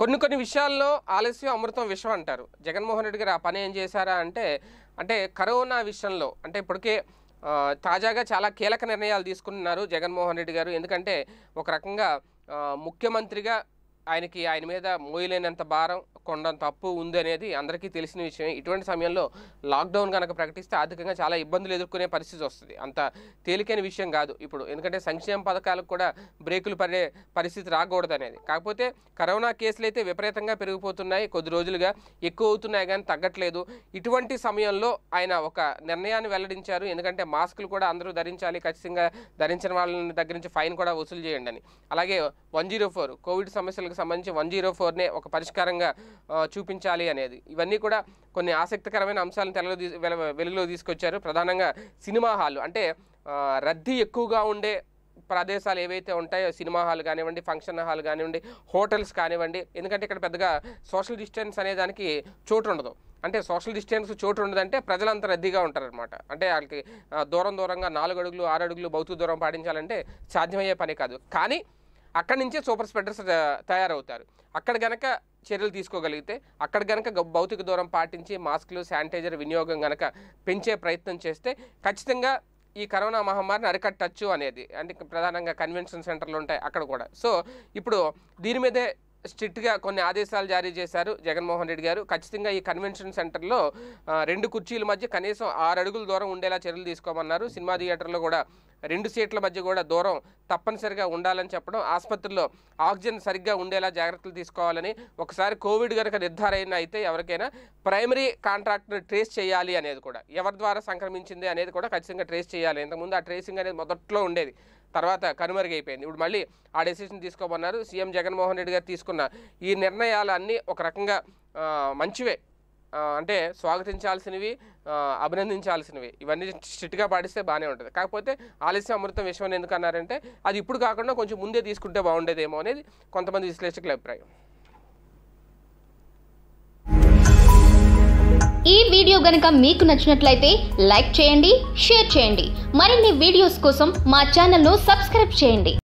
కొన్ని కొన్ని విషయాల్లో ఆలస్యం అమృతం విషం అంటారు జగన్మోహన్ రెడ్డి గారు ఆ పని ఏం చేశారా అంటే అంటే కరోనా విషయంలో అంటే ఇప్పటికే తాజాగా చాలా కీలక నిర్ణయాలు తీసుకున్నారు జగన్మోహన్ రెడ్డి గారు ఎందుకంటే ఒక రకంగా ముఖ్యమంత్రిగా ఆయనకి ఆయన మీద మోయలేనంత భారం కొండంత తప్పు ఉంది అనేది అందరికీ తెలిసిన విషయం ఇటువంటి సమయంలో లాక్డౌన్ కనుక ప్రకటిస్తే ఆర్థికంగా చాలా ఇబ్బందులు ఎదుర్కొనే పరిస్థితి వస్తుంది అంత తేలికైన విషయం కాదు ఇప్పుడు ఎందుకంటే సంక్షేమ పథకాలకు కూడా బ్రేకులు పడే పరిస్థితి రాకూడదు అనేది కాకపోతే కరోనా కేసులు అయితే విపరీతంగా పెరిగిపోతున్నాయి కొద్ది రోజులుగా ఎక్కువ అవుతున్నాయి కానీ తగ్గట్లేదు ఇటువంటి సమయంలో ఆయన ఒక నిర్ణయాన్ని వెల్లడించారు ఎందుకంటే మాస్కులు కూడా అందరూ ధరించాలి ఖచ్చితంగా ధరించిన వాళ్ళని దగ్గర నుంచి ఫైన్ కూడా వసూలు చేయండి అని అలాగే వన్ జీరో ఫోర్ కోవిడ్ సమస్యలకు సంబంధించి వన్ జీరో ఫోర్నే ఒక పరిష్కారంగా చూపించాలి అనేది ఇవన్నీ కూడా కొన్ని ఆసక్తికరమైన అంశాలను తెలలో వెలుగులో తీసుకొచ్చారు ప్రధానంగా సినిమా హాలు అంటే రద్దీ ఎక్కువగా ఉండే ప్రదేశాలు ఏవైతే ఉంటాయో సినిమా హాల్ కానివ్వండి ఫంక్షన్ హాల్ కానివ్వండి హోటల్స్ కానివ్వండి ఎందుకంటే ఇక్కడ పెద్దగా సోషల్ డిస్టెన్స్ అనే దానికి చోటు ఉండదు అంటే సోషల్ డిస్టెన్స్ చోటు ఉండదంటే ప్రజలంతా రద్దీగా ఉంటారనమాట అంటే వాళ్ళకి దూరం దూరంగా నాలుగు అడుగులు ఆరు అడుగులు భౌతిక దూరం పాటించాలంటే సాధ్యమయ్యే పని కాదు కానీ అక్కడి నుంచే సూపర్ స్ప్రెడర్స్ తయారవుతారు అక్కడ గనక చర్యలు తీసుకోగలిగితే అక్కడ గనక భౌతిక దూరం పాటించి మాస్కులు శానిటైజర్ వినియోగం గనక పెంచే ప్రయత్నం చేస్తే ఖచ్చితంగా ఈ కరోనా మహమ్మారిని అరికట్టచ్చు అనేది అంటే ప్రధానంగా కన్వెన్షన్ సెంటర్లు ఉంటాయి అక్కడ కూడా సో ఇప్పుడు దీని మీదే స్ట్రిక్ట్గా కొన్ని ఆదేశాలు జారీ చేశారు జగన్మోహన్ రెడ్డి గారు ఖచ్చితంగా ఈ కన్వెన్షన్ సెంటర్లో రెండు కుర్చీల మధ్య కనీసం ఆరు అడుగుల దూరం ఉండేలా చర్యలు తీసుకోమన్నారు సినిమా థియేటర్లో కూడా రెండు సీట్ల మధ్య కూడా దూరం తప్పనిసరిగా ఉండాలని చెప్పడం ఆసుపత్రిలో ఆక్సిజన్ సరిగ్గా ఉండేలా జాగ్రత్తలు తీసుకోవాలని ఒకసారి కోవిడ్ కనుక నిర్ధారణ అయితే ఎవరికైనా ప్రైమరీ కాంట్రాక్ట్ని ట్రేస్ చేయాలి అనేది కూడా ఎవరి ద్వారా సంక్రమించింది అనేది కూడా ఖచ్చితంగా ట్రేస్ చేయాలి ఇంతకుముందు ఆ ట్రేసింగ్ అనేది మొదట్లో ఉండేది తర్వాత కనుమరుగైపోయింది ఇప్పుడు మళ్ళీ ఆ డెసిషన్ తీసుకోమన్నారు సీఎం జగన్మోహన్ రెడ్డి గారు తీసుకున్న ఈ నిర్ణయాలన్నీ ఒక రకంగా మంచివే అంటే స్వాగతించాల్సినవి అభినందించాల్సినవి ఇవన్నీ స్ట్రిక్ట్గా పాటిస్తే బాగానే ఉంటుంది కాకపోతే ఆలస్యం అమృతం విషయం ఎందుకు అన్నారంటే అది ఇప్పుడు కాకుండా కొంచెం ముందే తీసుకుంటే బాగుండేదేమో అనేది కొంతమంది విశ్లేషకుల అభిప్రాయం ఈ వీడియో గనుక మీకు నచ్చినట్లయితే లైక్ చేయండి షేర్ చేయండి మరిన్ని వీడియోస్ కోసం మా ఛానల్ను సబ్స్క్రైబ్ చేయండి